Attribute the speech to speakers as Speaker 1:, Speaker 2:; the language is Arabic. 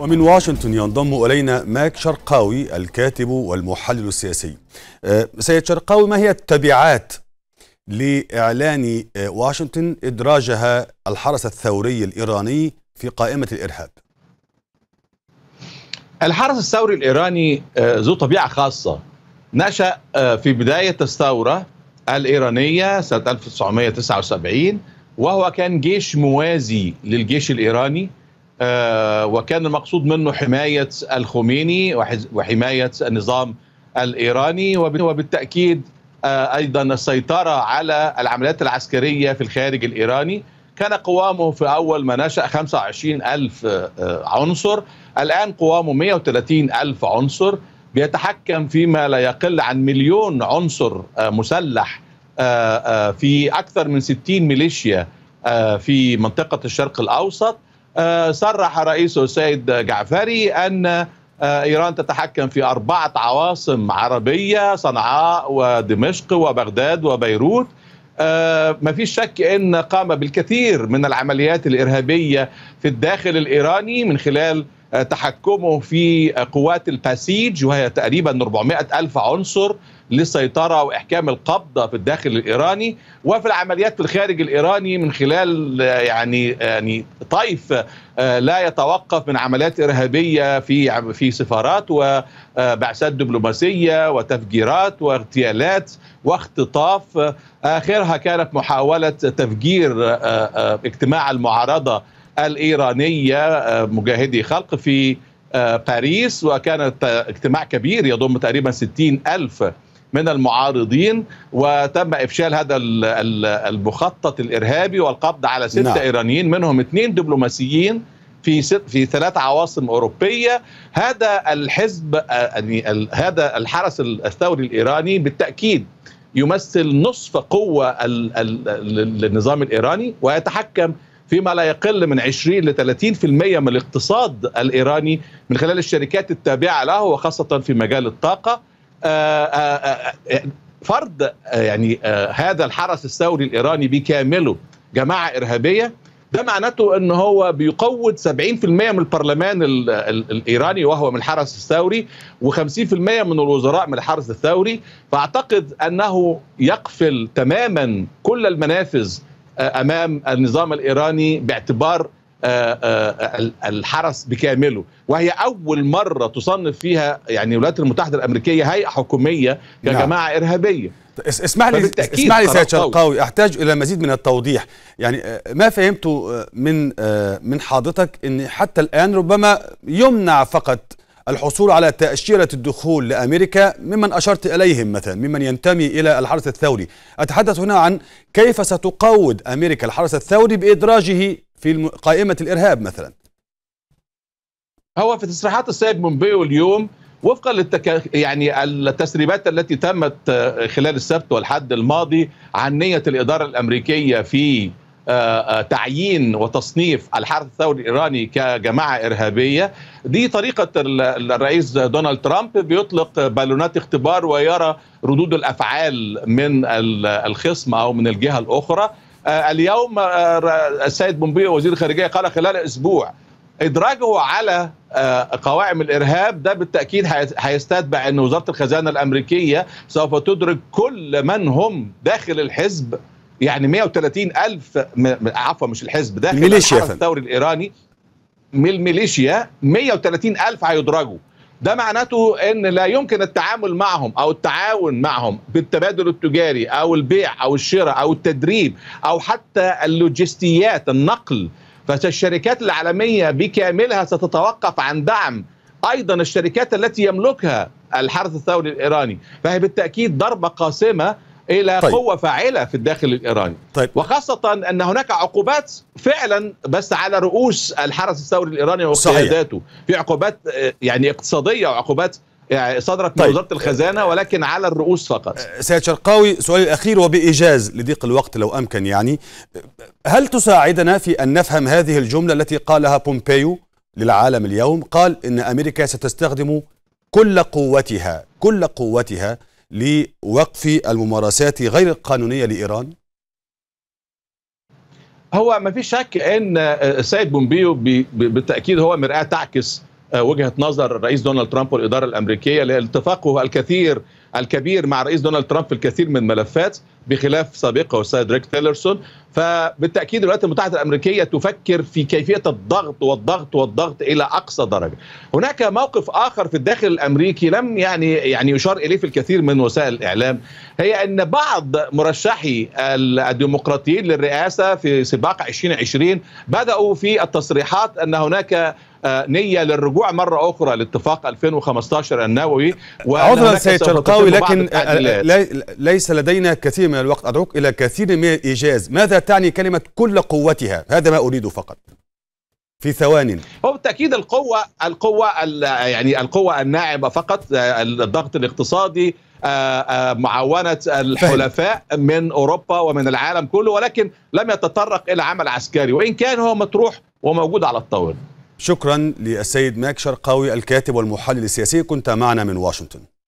Speaker 1: ومن واشنطن ينضم إلينا ماك شرقاوي الكاتب والمحلل السياسي آه، سيد شرقاوي ما هي التبعات لإعلان آه، واشنطن إدراجها الحرس الثوري الإيراني في قائمة الإرهاب الحرس الثوري الإيراني آه، ذو طبيعة خاصة نشأ
Speaker 2: في بداية الثورة الإيرانية سنة 1979 وهو كان جيش موازي للجيش الإيراني آه، وكان المقصود منه حماية الخميني وحماية النظام الإيراني وبالتأكيد آه، أيضا السيطرة على العمليات العسكرية في الخارج الإيراني كان قوامه في أول ما نشأ 25 ألف آه، عنصر الآن قوامه 130 ألف عنصر بيتحكم فيما لا يقل عن مليون عنصر مسلح في أكثر من 60 ميليشيا في منطقة الشرق الأوسط آه، صرح رئيسه السيد جعفري ان آه، ايران تتحكم في اربعه عواصم عربيه صنعاء ودمشق وبغداد وبيروت آه، ما فيش شك ان قام بالكثير من العمليات الارهابيه في الداخل الايراني من خلال تحكمه في قوات الباسيج وهي تقريبا 400 ألف عنصر للسيطرة وإحكام القبضة في الداخل الإيراني وفي العمليات في الخارج الإيراني من خلال يعني يعني طيف آه، لا يتوقف من عمليات إرهابية في في سفارات وبعثات دبلوماسية وتفجيرات واغتيالات واختطاف آه، آخرها كانت محاولة تفجير آه، اجتماع المعارضة الايرانيه آه، مجاهدي خلق في آه، باريس وكانت آه، اجتماع كبير يضم تقريبا 60 ألف من المعارضين وتم افشال هذا المخطط الارهابي والقبض على سته نعم. ايرانيين منهم اثنين دبلوماسيين في ست في ثلاث عواصم اوروبيه هذا الحزب يعني هذا الحرس الثوري الايراني بالتاكيد يمثل نصف قوه النظام الايراني ويتحكم فيما لا يقل من 20 ل 30% من الاقتصاد الايراني من خلال الشركات التابعه له وخاصه في مجال الطاقه آه، آه، آه، فرض يعني هذا الحرس الثوري الايراني بكامله جماعه ارهابيه ده معناته ان هو بيقود 70% من البرلمان الايراني وهو من الحرس الثوري و50% من الوزراء من الحرس الثوري فاعتقد انه يقفل تماما كل المنافذ امام النظام الايراني باعتبار آه، آه، الحرس بكامله وهي اول مره تصنف فيها يعني الولايات المتحده الامريكيه هيئه حكوميه نعم. كجماعه نعم. ارهابيه اسمح لي اسمح لي سيد شرقاوي
Speaker 1: احتاج الى مزيد من التوضيح يعني آه، ما فهمته من من حاضرتك ان حتى الان ربما يمنع فقط الحصول على تأشيرة الدخول لأمريكا ممن أشرت إليهم مثلا ممن ينتمي إلى الحرس الثوري أتحدث هنا عن كيف ستقود أمريكا الحرس الثوري بإدراجه في قائمة الإرهاب مثلا
Speaker 2: هو في تصريحات السيد مومبيو اليوم وفقا للتك... يعني التسريبات التي تمت خلال السبت والحد الماضي عن نيه الاداره الامريكيه في آه، آه، تعيين وتصنيف الحرس الثوري الايراني كجماعه ارهابيه دي طريقه الرئيس دونالد ترامب بيطلق بالونات اختبار ويرى ردود الافعال من الخصم او من الجهه الاخرى آه، اليوم السيد بومبيو وزير الخارجيه قال خلال اسبوع ادراجه على قوائم الارهاب ده بالتاكيد هيستتبع ان وزاره الخزانه الامريكيه سوف تدرج كل من هم داخل الحزب يعني 130 ألف عفوا مش الحزب ده الميليشيا الثوري الإيراني من الميليشيا 130 ألف هيدرجوا ده معناته ان لا يمكن التعامل معهم او التعاون معهم بالتبادل التجاري او البيع او الشراء او التدريب او حتى اللوجستيات النقل فالشركات العالميه بكاملها ستتوقف عن دعم ايضا الشركات التي يملكها الحرس الثوري الايراني فهي بالتاكيد ضربه قاسمه الى طيب. قوه فاعله في الداخل الايراني طيب. وخاصه ان هناك عقوبات فعلا بس على رؤوس الحرس الثوري الايراني وقياداته في عقوبات آه، يعني اقتصاديه وعقوبات يعني صدرت طيب. من وزاره الخزانه ولكن على الرؤوس
Speaker 1: فقط. آه، سيد شرقاوي سؤالي الاخير وبايجاز لضيق الوقت لو امكن يعني هل تساعدنا في ان نفهم هذه الجمله التي قالها بومبيو للعالم اليوم قال ان امريكا ستستخدم كل قوتها كل قوتها لوقف الممارسات غير القانونية لإيران؟
Speaker 2: هو ما فيش شك ان السيد آه، بومبيو بالتاكيد هو مرآة تعكس آه، وجهه نظر الرئيس دونالد ترامب والاداره الامريكيه لاتفاقه الكثير الكبير مع الرئيس دونالد ترامب في الكثير من الملفات بخلاف سابقه السيد ريك تيلرسون فبالتاكيد الولايات المتحده الامريكيه تفكر في كيفيه الضغط والضغط والضغط الى اقصى درجه. هناك موقف اخر في الداخل الامريكي لم يعني يعني يشار اليه في الكثير من وسائل الاعلام هي ان بعض مرشحي الديمقراطيين للرئاسه في سباق 2020 بداوا في التصريحات ان هناك آه، نيه للرجوع
Speaker 1: مره اخرى لاتفاق 2015 النووي عذرا سيد شرقاوي لكن آه، آه، ليس لدينا كثير من الوقت ادعوك الى كثير من الايجاز ماذا تعني كلمه كل قوتها هذا ما اريد فقط في ثوان
Speaker 2: هو بالتاكيد القوه القوه يعني القوه الناعمه فقط الضغط الاقتصادي معاونة الحلفاء من أوروبا ومن العالم كله ولكن لم يتطرق إلى عمل عسكري وإن كان هو مطروح وموجود على الطاولة
Speaker 1: شكرا للسيد ماك شرقاوي الكاتب والمحلل السياسي كنت معنا من واشنطن